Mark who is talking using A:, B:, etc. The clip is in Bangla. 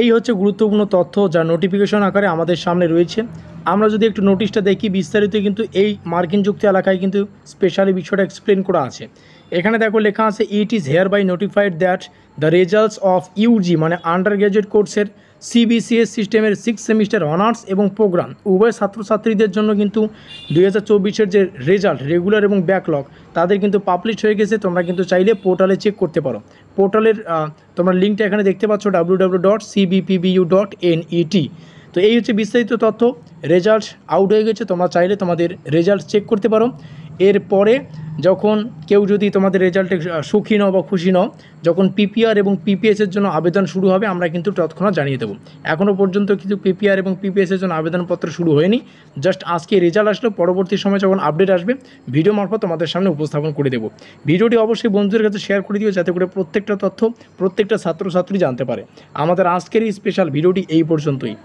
A: এই হচ্ছে গুরুত্বপূর্ণ তথ্য যা নোটিফিকেশন আকারে আমাদের সামনে রয়েছে আমরা যদি একটু নোটিশটা দেখি বিস্তারিত কিন্তু এই মার্কিন যুক্তি এলাকায় কিন্তু স্পেশালি বিষয়টা এক্সপ্লেন করা আছে এখানে দেখো লেখা আছে it is here by notified that the results of UG মানে আন্ডার গ্র্যাজুয়েট কোর্সের সিবিসিএস সিস্টেমের সিক্স সেমিস্টার অনার্স এবং প্রোগ্রাম উভয় ছাত্রছাত্রীদের জন্য কিন্তু দুই হাজার যে রেজাল্ট রেগুলার এবং ব্যাকলগ তাদের কিন্তু পাবলিশ হয়ে গেছে তোমরা কিন্তু চাইলে পোর্টালে চেক করতে পারো পোর্টালের তোমরা লিঙ্কটা এখানে দেখতে পাচ্ছ W dot CBPBU dot net তো এই হচ্ছে বিস্তারিত তথ্য রেজাল্ট আউট হয়ে গেছে তোমরা চাইলে তোমাদের রেজাল্ট চেক করতে পারো এরপরে যখন কেউ যদি তোমাদের রেজাল্টে সুখী নও বা খুশি নও যখন পিপিআর এবং পিপিএসের জন্য আবেদন শুরু হবে আমরা কিন্তু তৎক্ষণাৎ জানিয়ে দেবো এখনও পর্যন্ত কিন্তু পিপিআর এবং পিপিএসের জন্য আবেদনপত্র শুরু হয়নি জাস্ট আজকে রেজাল্ট আসলো পরবর্তী সময় যখন আপডেট আসবে ভিডিও মারফত তোমাদের সামনে উপস্থাপন করে দেবো ভিডিওটি অবশ্যই বন্ধুদের কাছে শেয়ার করে দিও যাতে করে প্রত্যেকটা তথ্য প্রত্যেকটা ছাত্রছাত্রী জানতে পারে আমাদের আজকের এই স্পেশাল ভিডিওটি এই পর্যন্তই